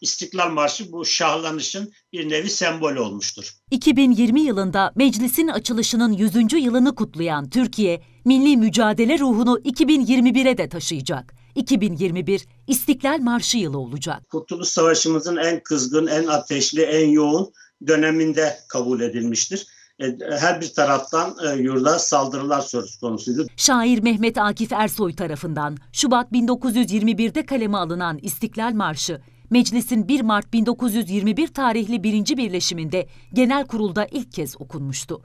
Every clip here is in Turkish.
İstiklal Marşı bu şahlanışın bir nevi sembol olmuştur. 2020 yılında meclisin açılışının 100. yılını kutlayan Türkiye, milli mücadele ruhunu 2021'e de taşıyacak. 2021 İstiklal Marşı yılı olacak. Kurtuluş Savaşımızın en kızgın, en ateşli, en yoğun döneminde kabul edilmiştir e, her bir taraftan e, yurda saldırılar söz konusuydu. Şair Mehmet Akif Ersoy tarafından Şubat 1921'de kaleme alınan İstiklal Marşı meclisin 1 Mart 1921 tarihli birinci birleşiminde genel kurulda ilk kez okunmuştu.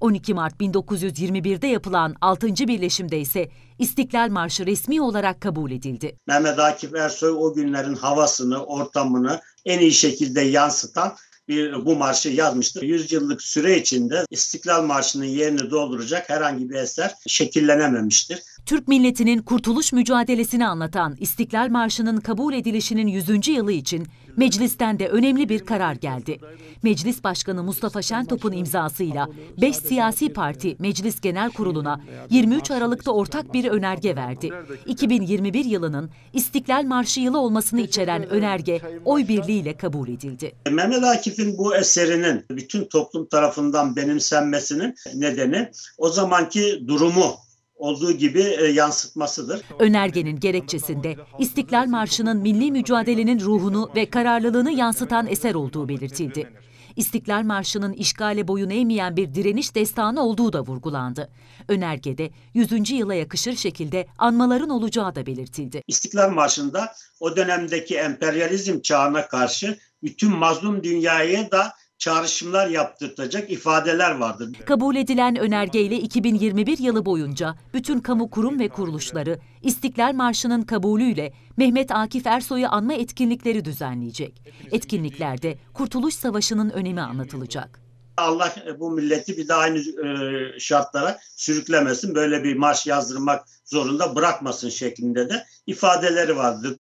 12 Mart 1921'de yapılan 6. birleşimde ise İstiklal Marşı resmi olarak kabul edildi. Mehmet Akif Ersoy o günlerin havasını, ortamını en iyi şekilde yansıtan bir bu marşı yazmıştır. Yüzyıllık süre içinde İstiklal Marşı'nın yerini dolduracak herhangi bir eser şekillenememiştir. Türk milletinin kurtuluş mücadelesini anlatan İstiklal Marşı'nın kabul edilişinin 100. yılı için meclisten de önemli bir karar geldi. Meclis Başkanı Mustafa Şentop'un imzasıyla 5 siyasi parti Meclis Genel Kurulu'na 23 Aralık'ta ortak bir önerge verdi. 2021 yılının İstiklal Marşı yılı olmasını içeren önerge oy birliğiyle kabul edildi. Mehmet Akif'in bu eserinin bütün toplum tarafından benimsenmesinin nedeni o zamanki durumu olduğu gibi e, yansıtmasıdır. Önergenin gerekçesinde İstiklal Marşı'nın milli mücadelenin ruhunu ve kararlılığını yansıtan eser olduğu belirtildi. İstiklal Marşı'nın işgale boyun eğmeyen bir direniş destanı olduğu da vurgulandı. Önergede 100. yıla yakışır şekilde anmaların olacağı da belirtildi. İstiklal Marşı'nda o dönemdeki emperyalizm çağına karşı bütün mazlum dünyaya da çağrışımlar yaptırtacak ifadeler vardır. Kabul edilen önergeyle 2021 yılı boyunca bütün kamu kurum ve kuruluşları İstiklal Marşı'nın kabulüyle Mehmet Akif Ersoy'u anma etkinlikleri düzenleyecek. Etkinliklerde Kurtuluş Savaşı'nın önemi anlatılacak. Allah e, bu milleti bir daha aynı e, şartlara sürüklemesin, böyle bir marş yazdırmak zorunda bırakmasın şeklinde de ifadeleri vardır.